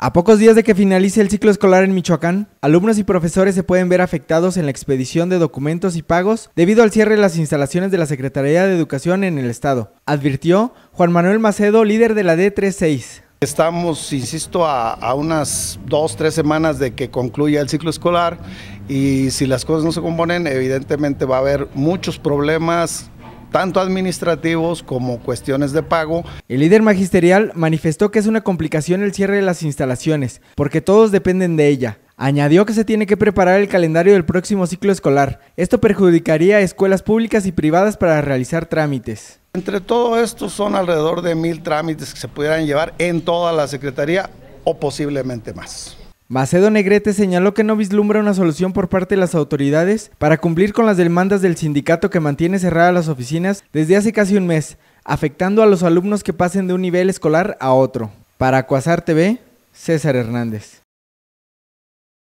A pocos días de que finalice el ciclo escolar en Michoacán, alumnos y profesores se pueden ver afectados en la expedición de documentos y pagos debido al cierre de las instalaciones de la Secretaría de Educación en el Estado, advirtió Juan Manuel Macedo, líder de la D36. Estamos, insisto, a, unas dos, tres semanas de que concluya el ciclo escolar y si las cosas no se componen, evidentemente va a haber muchos problemas tanto administrativos como cuestiones de pago. El líder magisterial manifestó que es una complicación el cierre de las instalaciones, porque todos dependen de ella. Añadió que se tiene que preparar el calendario del próximo ciclo escolar. Esto perjudicaría a escuelas públicas y privadas para realizar trámites. Entre todo esto son alrededor de mil trámites que se pudieran llevar en toda la Secretaría o posiblemente más. Macedo Negrete señaló que no vislumbra una solución por parte de las autoridades para cumplir con las demandas del sindicato que mantiene cerradas las oficinas desde hace casi un mes, afectando a los alumnos que pasen de un nivel escolar a otro. Para Cuasar TV, César Hernández.